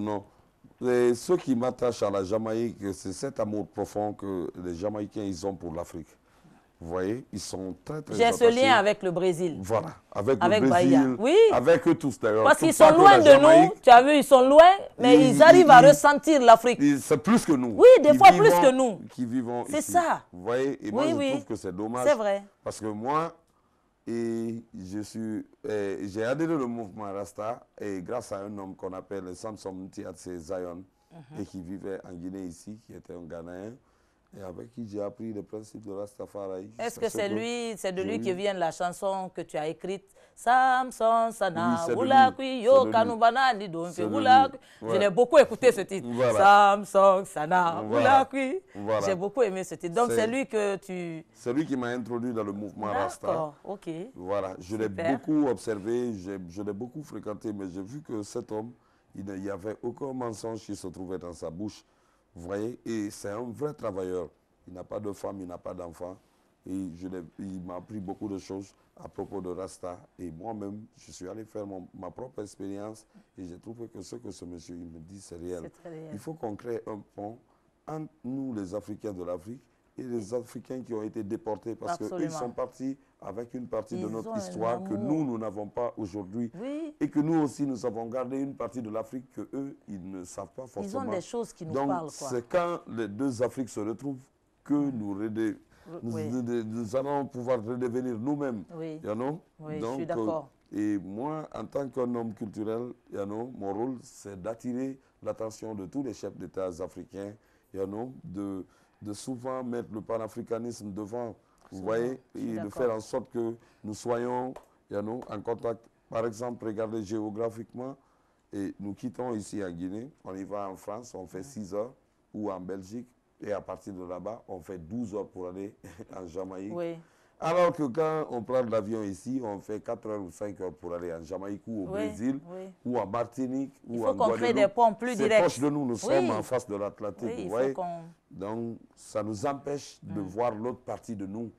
non. Et ce qui m'attache à la Jamaïque, c'est cet amour profond que les Jamaïcains ils ont pour l'Afrique. Vous voyez, ils sont très, très J'ai ce lien avec le Brésil. Voilà, avec, le Brésil, Oui. avec eux tous d'ailleurs. Parce qu'ils sont loin de nous, tu as vu, ils sont loin, mais ils, arrivent à ressentir l'Afrique. C'est plus que nous. Oui, des fois plus que nous. Qui vivons C'est ça. Vous voyez, et moi je trouve que c'est dommage. C'est vrai. Parce que moi, et je suis, eh, j'ai adhéré au mouvement Rasta et grâce à un homme qu'on appelle Samson Tiatse Zion mhm. et qui vivait en Guinée ici, qui était un Ghanaien. Et avec qui j'ai appris le principe de Rastafari. Est-ce que c'est lui, c'est de lui que vient la chanson que tu as écrite Samson Sana, Yo Kanubana, Nidonfi, Je l'ai beaucoup écouté ce titre. Samson Sana, voilà. J'ai beaucoup aimé ce titre. Donc c'est lui que tu. C'est lui qui m'a introduit dans le mouvement Rasta. ok. Voilà, je l'ai beaucoup observé, je l'ai beaucoup fréquenté, mais j'ai vu que cet homme, il n'y avait aucun mensonge qui se trouvait dans sa bouche. Vous Et c'est un vrai travailleur. Il n'a pas de femme, il n'a pas d'enfant. Et je il m'a appris beaucoup de choses à propos de Rasta. Et moi-même, je suis allé faire ma propre expérience et j'ai trouvé que ce que ce monsieur il me dit, c'est réel. réel. Il faut qu'on crée un pont entre nous, les Africains de l'Afrique, et les Africains qui ont été déportés parce qu'ils sont partis avec une partie de notre histoire que nous, nous n'avons pas aujourd'hui. Et que nous aussi, nous avons gardé une partie de l'Afrique que eux, ils ne savent pas forcément. Ils ont des choses qui nous Donc, c'est quand les deux Afriques se retrouvent que mm. nous, nous, allons pouvoir redevenir nous-mêmes. Oui, oui je suis d'accord. Euh, et moi, en tant qu'un homme culturel, non, mon rôle, c'est d'attirer l'attention de tous les chefs d'État africains, non, de, de souvent mettre le panafricanisme devant vous voyez Et de faire en sorte que nous soyons en contact. Par exemple, regardez géographiquement, et nous quittons ici en Guinée, on y va en France, on fait 6 heures, ou en Belgique, et à partir de là-bas, on fait 12 heures pour aller en Jamaïque. Alors que quand on prend l'avion ici, on fait 4 heures ou 5 heures pour aller en Jamaïque ou au Brésil ou en Martinique ou en Guadeloupe. Il faut qu'on des ponts plus directs. proche de nous, nous sommes en face de l'Atlantique, vous voyez. Donc, ça nous empêche de hmm. voir l'autre partie de nous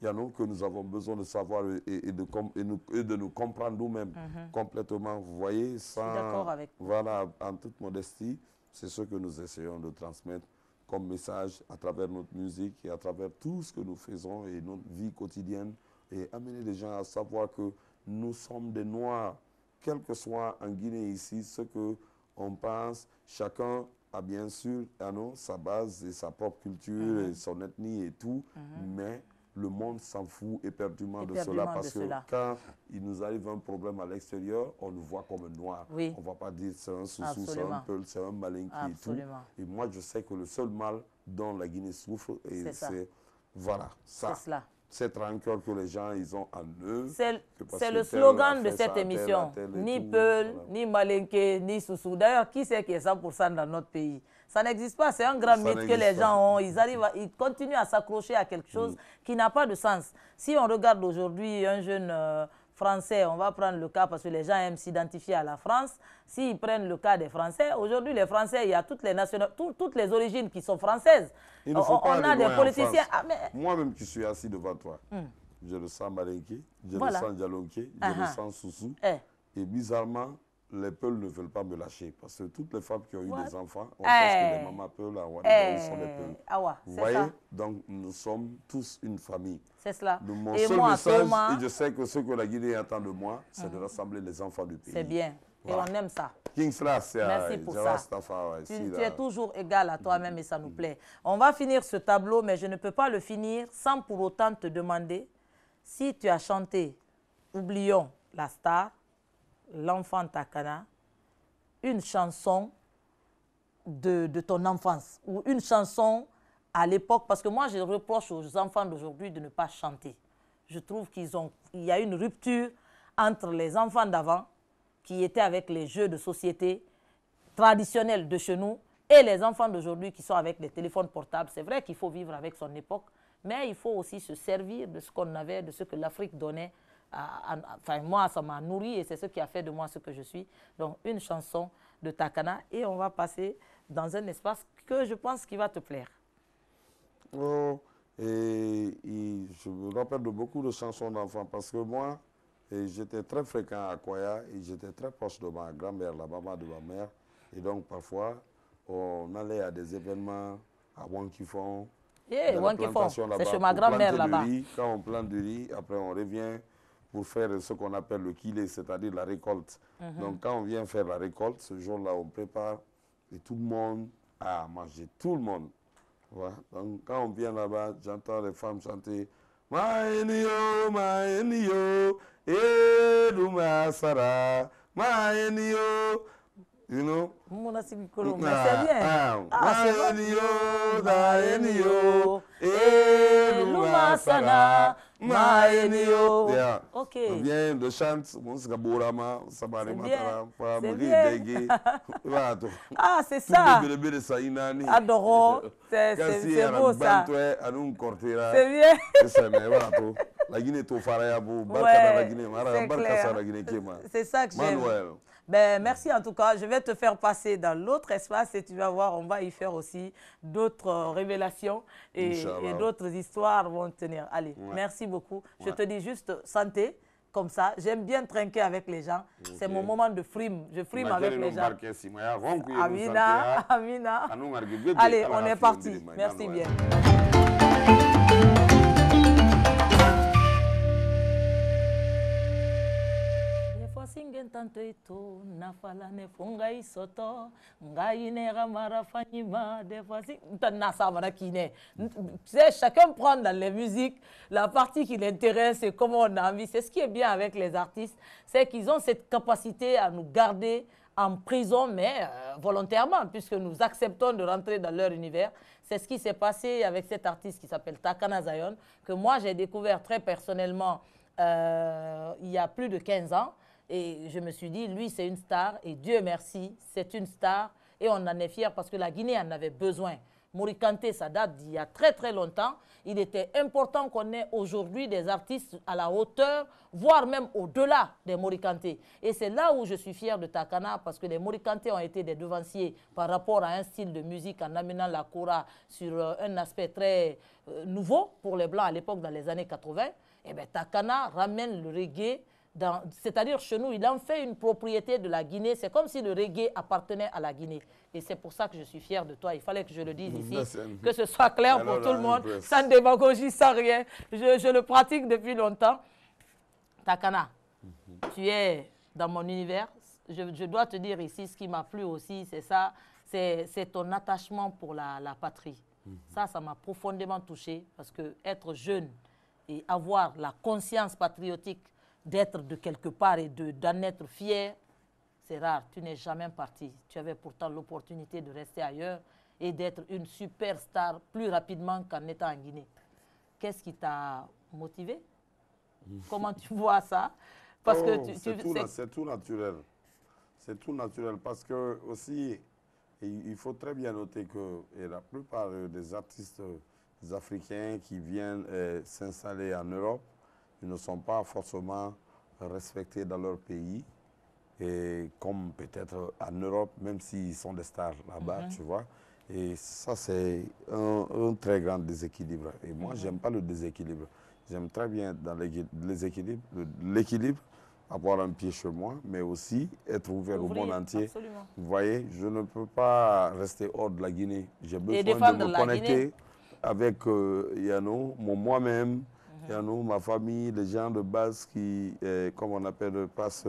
Il y a que nous avons besoin de savoir et, de, nous, comprendre nous-mêmes hmm, hmm. complètement, vous voyez, d'accord avec. voilà, en toute modestie, c'est ce que nous essayons de transmettre comme message à travers notre musique et à travers tout ce que nous faisons et notre vie quotidienne et amener les gens à savoir que nous sommes des Noirs, quel que soit en Guinée ici ce que on pense, chacun a bien sûr à ah sa base et sa propre culture et mhm. son ethnie et tout, mhm. mais le monde s'en fout éperdument, de cela. Parce que quand il nous arrive un problème à l'extérieur, on le voit comme noir. On ne va pas dire c'est un sous-sous, c'est un peul, c'est un malinqui et tout. Et moi, je sais que le seul mal dont la Guinée souffre, c'est voilà, ça. C'est cela. Cette rancœur que les gens ils ont en eux. C'est le slogan de cette émission. ni Peul, ni Malinke, ni Soussou. D'ailleurs, qui c'est qui est 100% dans notre pays ça n'existe pas, c'est un grand mythe que les gens ont. Ils, arrivent ils continuent à s'accrocher à quelque chose mm. qui n'a pas de sens. Si on regarde aujourd'hui un jeune euh, français, on va prendre le cas parce que les gens aiment s'identifier à la France. S'ils prennent le cas des Français, aujourd'hui les Français, il y a toutes les toutes les origines qui sont françaises. Il ne faut on, pas a des politiciens. Ah, Moi-même qui suis assis devant toi, hmm. je le sens je le sens je le sens Soussou. Eh. Et bizarrement, les peuls ne veulent pas me lâcher parce que toutes les femmes qui ont eu des enfants, on pense que les eh. mamans peuls eh. Vous voyez Donc nous sommes tous une famille. C'est cela. mon et seul message, et je sais que ce que la Guinée attend de moi, c'est de mm. rassembler les enfants du pays. C'est bien. Et on aime ça. Merci pour ça. tu, es toujours égal à toi-même et ça nous mm. plaît. On va finir ce tableau, mais je ne peux pas le finir sans pour autant te demander si tu as chanté Oublions la star l'enfant Takana une chanson de, de, ton enfance ou une chanson à l'époque, parce que moi je reproche aux enfants d'aujourd'hui de ne pas chanter. Je trouve qu'ils ont, il y a une rupture entre les enfants d'avant qui étaient avec les jeux de société traditionnels de chez nous et les enfants d'aujourd'hui qui sont avec les téléphones portables. C'est vrai qu'il faut vivre avec son époque, mais il faut aussi se servir de ce qu'on avait, de ce que l'Afrique donnait enfin moi, ça m'a nourri et c'est ce qui a fait de moi ce que je suis. Donc une chanson de Takana et on va passer dans un espace que je pense qui va te plaire. Oh, et, je me rappelle de beaucoup de chansons d'enfants parce que moi, j'étais très fréquent à Koya et j'étais très proche de ma grand-mère, la maman de ma mère. Et donc parfois, on allait à des événements à Wankifon. Yeah, eh, Wankifon, c'est chez ma grand-mère là-bas. Quand on plante du riz, après on revient, pour faire ce qu'on appelle le kilé, c'est-à-dire la récolte. Mhm. Donc quand on vient faire la récolte, ce jour-là, on prépare et tout le monde a manger, tout le monde. Donc quand on vient là-bas, j'entends les femmes chanter « ah, c'est maeni yo yeah. okay bien de chance musika borama sabari matara pa muri dege bato ah c'est ça bele bele sa inani adoro c'est beau ça kasi era bantoe c'est bien c'est ça mais bato La C'est ça que j'aime. Ben, merci en tout cas. Je vais te faire passer dans l'autre espace et tu vas voir, on va y faire aussi d'autres euh, révélations et, d'autres histoires vont tenir. Allez, merci beaucoup. Je te dis juste santé comme ça. J'aime bien trinquer avec les gens. C'est mon moment de frime. Je frime avec les gens. Amina, hein. Amina. Allez, on est parti. Merci bien. chacun prend dans les musiques la partie qui l'intéresse et comment on a envie c'est ce qui est bien avec les artistes c'est qu'ils ont cette capacité à nous garder en prison, mais euh, volontairement, puisque nous acceptons de rentrer dans leur univers. C'est ce qui s'est passé avec cet artiste qui s'appelle Takana Zayon, que moi j'ai découvert très personnellement euh, il y a plus de 15 ans. Et je me suis dit, lui, c'est une star. Et Dieu merci, c'est une star. Et on en est fier parce que la Guinée en avait besoin. Morikanté ça date d'il y a très très longtemps. Il était important qu'on ait aujourd'hui des artistes à la hauteur, voire même au-delà des Morikante. Et c'est là où je suis fier de Takana, parce que les Morikante ont été des devanciers par rapport à un style de musique en amenant la Kora sur euh, un aspect très euh, nouveau pour les Blancs à l'époque, dans les années 80. Et bien Takana ramène le reggae c'est-à-dire chez nous, il en fait une propriété de la Guinée. C'est comme si le reggae appartenait à la Guinée. Et c'est pour ça que je suis fier de toi. Il fallait que je le dise ici, que ce soit clair pour tout le monde, sans démagogie, sans rien. Je, le pratique depuis longtemps. Takana, mhm. tu es dans mon univers. Je, dois te dire ici, ce qui m'a plu aussi, c'est ça, c'est ton attachement pour la, patrie. Mhm. Ça, ça m'a profondément touché parce que être jeune et avoir la conscience patriotique d'être de quelque part et d'en être fier, c'est rare. Tu n'es jamais parti. Tu avais pourtant l'opportunité de rester ailleurs et d'être une superstar plus rapidement qu'en étant en Guinée. Qu'est-ce qui t'a motivé Comment tu vois ça Parce que oh, c'est tout, naturel. C'est tout naturel parce que aussi, il faut très bien noter que la plupart euh, des artistes euh, africains qui viennent euh, s'installer en Europe ne sont pas forcément respectés dans leur pays. Et comme peut-être en Europe, même s'ils sont des stars là-bas, mhm. tu vois. Et ça, c'est un, très grand déséquilibre. Et moi, je mhm. n'aime j'aime pas le déséquilibre. J'aime très bien dans l'équilibre, avoir un pied chez moi, mais aussi être ouvert au monde entier. Vous voyez, je ne peux pas rester hors de la Guinée. J'ai besoin de me connecter avec euh, Yano, moi-même, il y a nous, ma famille, les gens de base qui, euh, comme on appelle, passent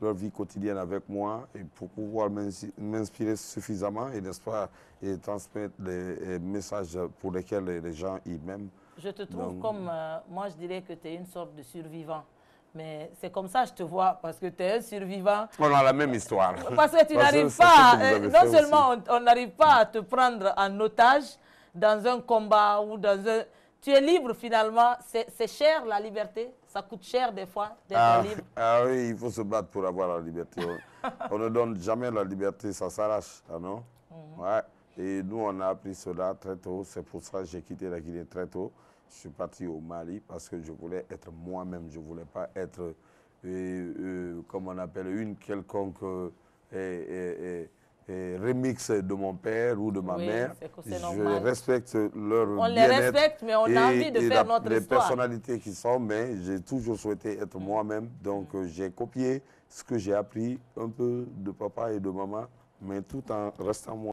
leur vie quotidienne avec moi et pour pouvoir m'inspirer suffisamment et, nest pas, et transmettre les, messages pour lesquels les, gens y m'aiment. Je te trouve comme, euh, moi je dirais que tu es une sorte de survivant. Mais c'est comme ça, je te vois, parce que tu es un survivant. On a la même histoire. Parce que tu n'arrives pas, euh, non seulement on n'arrive pas à te prendre en otage dans un combat ou dans un tu es libre finalement. C'est cher la liberté. Ça coûte cher des fois d'être ah, libre. Ah oui, il faut se battre pour avoir la liberté. on, ne donne jamais la liberté, ça s'arrache, ah non mhm. Et nous, on a appris cela très tôt. C'est pour ça que j'ai quitté la Guinée très tôt. Je suis parti au Mali parce que je voulais être moi-même. Je ne voulais pas être, euh, euh, comme on appelle, une quelconque... Euh, remix de mon père ou de ma mère. Je respecte leur On les les personnalités qui sont, mais j'ai toujours souhaité être mm. moi-même. Donc mm. j'ai copié ce que j'ai appris un peu de papa et de maman, mais tout en restant moi.